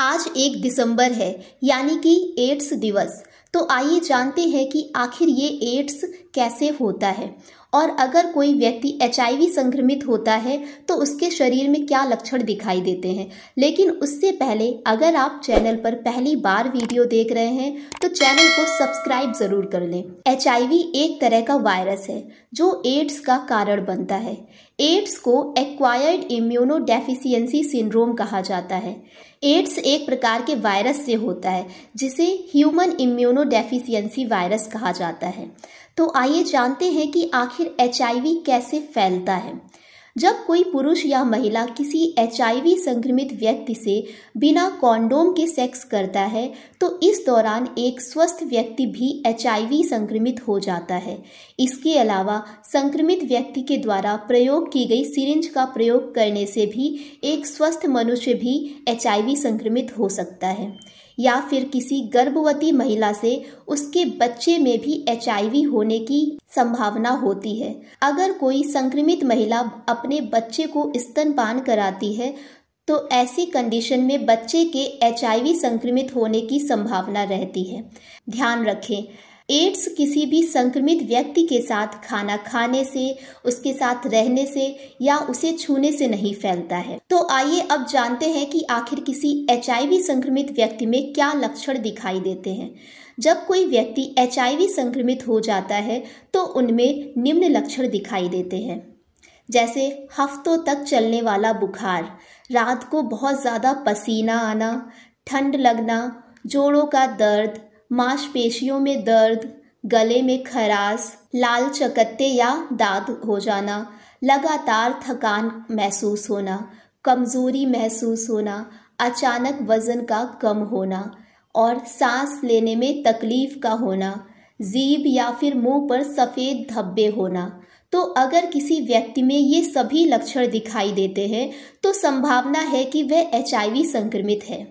आज एक दिसंबर है यानी कि एड्स दिवस तो आइए जानते हैं कि आखिर ये एड्स कैसे होता है और अगर कोई व्यक्ति एच संक्रमित होता है तो उसके शरीर में क्या लक्षण दिखाई देते हैं लेकिन उससे पहले अगर आप चैनल पर पहली बार वीडियो देख रहे हैं तो चैनल को सब्सक्राइब ज़रूर कर लें एच एक तरह का वायरस है जो एड्स का कारण बनता है एड्स को एक्वायर्ड इम्यूनो डेफिशियंसी सिंड्रोम कहा जाता है एड्स एक प्रकार के वायरस से होता है जिसे ह्यूमन इम्यूनो डेफिशियंसी वायरस कहा जाता है तो आइए जानते हैं कि आखिर आखिर एच कैसे फैलता है जब कोई पुरुष या महिला किसी एच संक्रमित व्यक्ति से बिना कॉन्डोम के सेक्स करता है तो इस दौरान एक स्वस्थ व्यक्ति भी एच संक्रमित हो जाता है इसके अलावा संक्रमित व्यक्ति के द्वारा प्रयोग की गई सिरिंज का प्रयोग करने से भी एक स्वस्थ मनुष्य भी एच संक्रमित हो सकता है या फिर किसी गर्भवती महिला से उसके बच्चे में भी एच होने की संभावना होती है अगर कोई संक्रमित महिला अपने बच्चे को स्तनपान कराती है तो ऐसी कंडीशन में बच्चे के एच संक्रमित होने की संभावना रहती है ध्यान रखें एड्स किसी भी संक्रमित व्यक्ति के साथ खाना खाने से उसके साथ रहने से या उसे छूने से नहीं फैलता है तो आइए अब जानते हैं कि आखिर किसी एच संक्रमित व्यक्ति में क्या लक्षण दिखाई देते हैं जब कोई व्यक्ति एच संक्रमित हो जाता है तो उनमें निम्न लक्षण दिखाई देते हैं जैसे हफ्तों तक चलने वाला बुखार रात को बहुत ज़्यादा पसीना आना ठंड लगना जोड़ों का दर्द मांसपेशियों में दर्द गले में खराश लाल चकत्ते या दाग हो जाना लगातार थकान महसूस होना कमजोरी महसूस होना अचानक वजन का कम होना और सांस लेने में तकलीफ का होना जीभ या फिर मुंह पर सफ़ेद धब्बे होना तो अगर किसी व्यक्ति में ये सभी लक्षण दिखाई देते हैं तो संभावना है कि वह एच संक्रमित है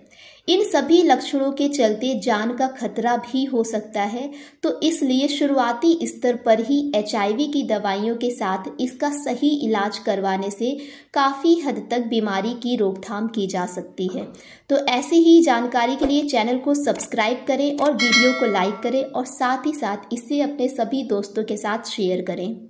इन सभी लक्षणों के चलते जान का खतरा भी हो सकता है तो इसलिए शुरुआती स्तर पर ही एच की दवाइयों के साथ इसका सही इलाज करवाने से काफ़ी हद तक बीमारी की रोकथाम की जा सकती है तो ऐसे ही जानकारी के लिए चैनल को सब्सक्राइब करें और वीडियो को लाइक करें और साथ ही साथ इसे अपने सभी दोस्तों के साथ शेयर करें